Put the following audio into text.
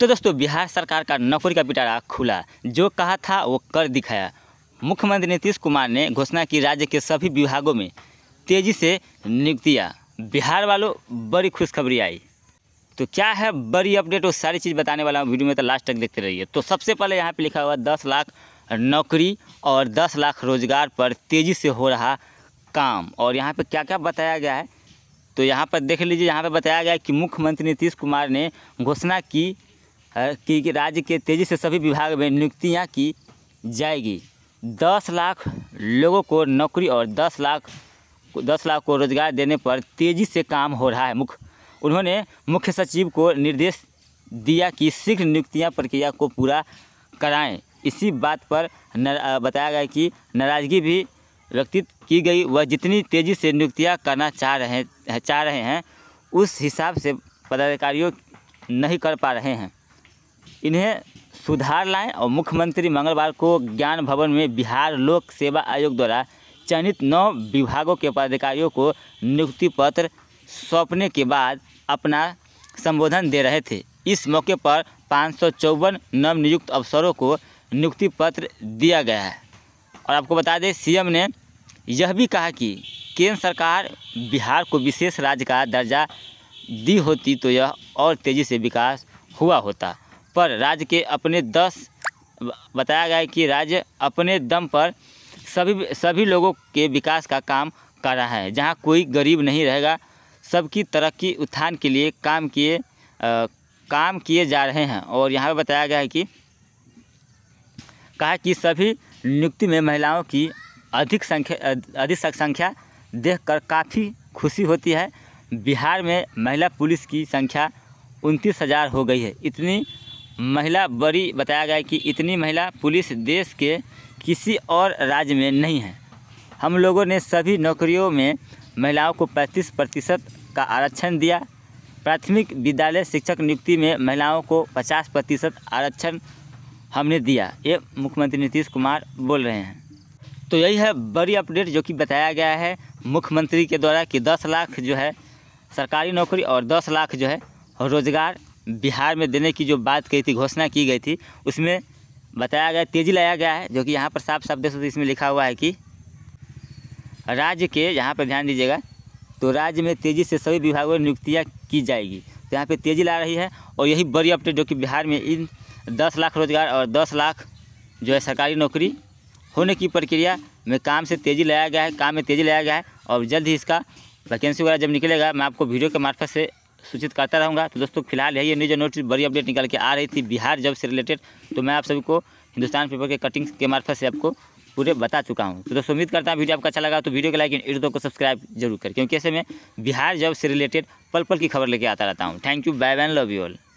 तो दोस्तों बिहार सरकार का नौकरी का पिटारा खुला जो कहा था वो कर दिखाया मुख्यमंत्री नीतीश कुमार ने घोषणा की राज्य के सभी विभागों में तेज़ी से नियुक्तियाँ बिहार वालों बड़ी खुशखबरी आई तो क्या है बड़ी अपडेट वो सारी चीज़ बताने वाला हूँ वीडियो में तो लास्ट तक देखते रहिए तो सबसे पहले यहाँ पे लिखा हुआ दस लाख नौकरी और दस लाख रोजगार पर तेज़ी से हो रहा काम और यहाँ पे क्या क्या बताया गया है तो यहाँ पर देख लीजिए यहाँ पर बताया गया कि मुख्यमंत्री नीतीश कुमार ने घोषणा की कि राज्य के तेज़ी से सभी विभाग में नियुक्तियाँ की जाएगी दस लाख लोगों को नौकरी और दस लाख दस लाख को रोजगार देने पर तेज़ी से काम हो रहा है मुख्य उन्होंने मुख्य सचिव को निर्देश दिया कि शीघ्र नियुक्तियाँ प्रक्रिया को पूरा कराएं इसी बात पर न, बताया गया कि नाराज़गी भी व्यक्तित की गई वह जितनी तेज़ी से नियुक्तियाँ करना चाह रहे चाह रहे हैं उस हिसाब से पदाधिकारियों नहीं कर पा रहे हैं इन्हें सुधार लाएं और मुख्यमंत्री मंगलवार को ज्ञान भवन में बिहार लोक सेवा आयोग द्वारा चयनित नौ विभागों के पदाधिकारियों को नियुक्ति पत्र सौंपने के बाद अपना संबोधन दे रहे थे इस मौके पर पाँच सौ चौवन नवनियुक्त अफसरों को नियुक्ति पत्र दिया गया है और आपको बता दें सीएम ने यह भी कहा कि केंद्र सरकार बिहार को विशेष राज्य का दर्जा दी होती तो यह और तेज़ी से विकास हुआ होता पर राज्य के अपने दस बताया गया है कि राज्य अपने दम पर सभी सभी लोगों के विकास का काम कर रहा है जहाँ कोई गरीब नहीं रहेगा सबकी तरक्की उत्थान के लिए काम किए काम किए जा रहे हैं और यहाँ पर बताया गया है कि कहा कि सभी नियुक्ति में महिलाओं की अधिक संख्या अधिक संख्या देखकर काफ़ी खुशी होती है बिहार में महिला पुलिस की संख्या उनतीस हज़ार हो गई है इतनी महिला बड़ी बताया गया कि इतनी महिला पुलिस देश के किसी और राज्य में नहीं है हम लोगों ने सभी नौकरियों में महिलाओं को 35 प्रतिशत का आरक्षण दिया प्राथमिक विद्यालय शिक्षक नियुक्ति में महिलाओं को 50 प्रतिशत आरक्षण हमने दिया ये मुख्यमंत्री नीतीश कुमार बोल रहे हैं तो यही है बड़ी अपडेट जो कि बताया गया है मुख्यमंत्री के द्वारा कि 10 लाख जो है सरकारी नौकरी और 10 लाख जो है रोज़गार बिहार में देने की जो बात कही थी घोषणा की गई थी उसमें बताया गया तेज़ी लाया गया है जो कि यहाँ पर साफ साफ देख सकते इसमें लिखा हुआ है कि राज्य के यहाँ पर ध्यान दीजिएगा तो राज्य में तेज़ी से सभी विभागों में नियुक्तियाँ की जाएगी तो यहाँ पर तेज़ी ला रही है और यही बड़ी अपडेट जो कि बिहार में इन दस लाख रोज़गार और दस लाख जो है सरकारी नौकरी होने की प्रक्रिया में काम से तेज़ी लाया गया है काम में तेज़ी लाया गया है और जल्द ही इसका वैकेंसी वगैरह जब निकलेगा मैं आपको वीडियो के मार्फत से सूचित करता रहूँगा तो दोस्तों फिलहाल यही न्यूज और नोटिस बड़ी अपडेट निकल के आ रही थी बिहार जब से रिलेटेड तो मैं आप सभी को हिंदुस्तान पेपर के कटिंग्स के मार्फत से आपको पूरे बता चुका हूँ तो दोस्तों उम्मीद करता हूँ वीडियो आपका अच्छा लगा तो वीडियो को लाइक एंड को सब्सक्राइब जरूर करें क्योंकि ऐसे में बिहार जॉब से रिलेटेड पल पल की खबर लेके आता रहता हूँ थैंक यू बाय बैन लव यू ऑल